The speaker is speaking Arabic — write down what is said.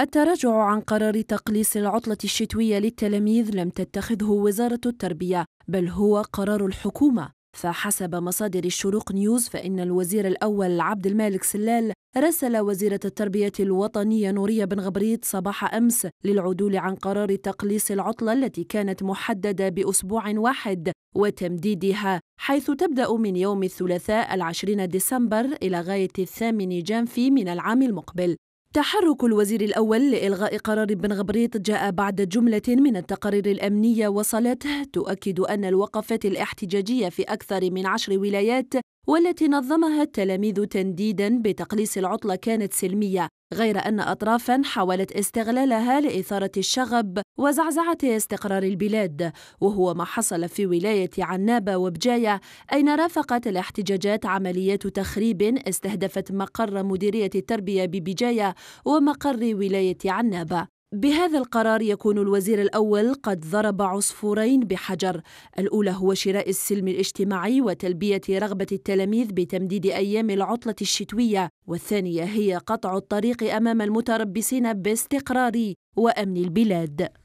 التراجع عن قرار تقليص العطلة الشتوية للتلاميذ لم تتخذه وزارة التربية بل هو قرار الحكومة فحسب مصادر الشروق نيوز فإن الوزير الأول عبد المالك سلال رسل وزيرة التربية الوطنية نورية بن غبريت صباح أمس للعدول عن قرار تقليص العطلة التي كانت محددة بأسبوع واحد وتمديدها حيث تبدأ من يوم الثلاثاء العشرين ديسمبر إلى غاية الثامن جانفي من العام المقبل تحرك الوزير الأول لإلغاء قرار بن غبريط جاء بعد جملة من التقارير الأمنية وصلته تؤكد أن الوقفات الاحتجاجية في أكثر من عشر ولايات والتي نظمها التلاميذ تنديدا بتقليص العطلة كانت سلمية غير أن أطرافا حاولت استغلالها لإثارة الشغب وزعزعة استقرار البلاد وهو ما حصل في ولاية عنابة وبجاية أين رافقت الاحتجاجات عمليات تخريب استهدفت مقر مديرية التربية ببجاية ومقر ولاية عنابة بهذا القرار يكون الوزير الأول قد ضرب عصفورين بحجر الأولى هو شراء السلم الاجتماعي وتلبية رغبة التلاميذ بتمديد أيام العطلة الشتوية والثانية هي قطع الطريق أمام المتربصين باستقرار وأمن البلاد